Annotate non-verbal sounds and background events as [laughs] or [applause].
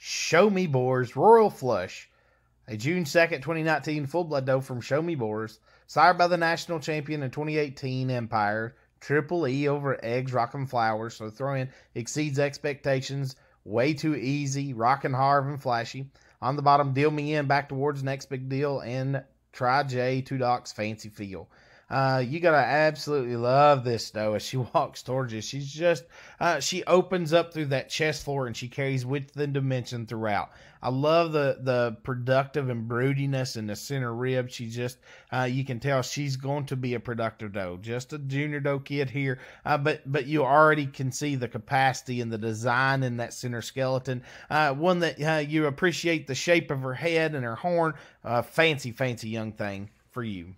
Show Me Boars, Royal Flush, a June 2nd, 2019 full blood doe from Show Me Boars, sired by the national champion in 2018 Empire, Triple E over Eggs, Rockin' Flowers. So throwing exceeds expectations, way too easy, rockin' hard and flashy. On the bottom, deal me in back towards next big deal and try J, two docs, fancy feel. Uh, you gotta absolutely love this though. As she [laughs] walks towards you, she's just uh, she opens up through that chest floor and she carries width and dimension throughout. I love the the productive and broodiness in the center rib. She just uh, you can tell she's going to be a productive doe, just a junior doe kid here. Uh, but but you already can see the capacity and the design in that center skeleton. Uh, one that uh, you appreciate the shape of her head and her horn. fancy fancy young thing for you.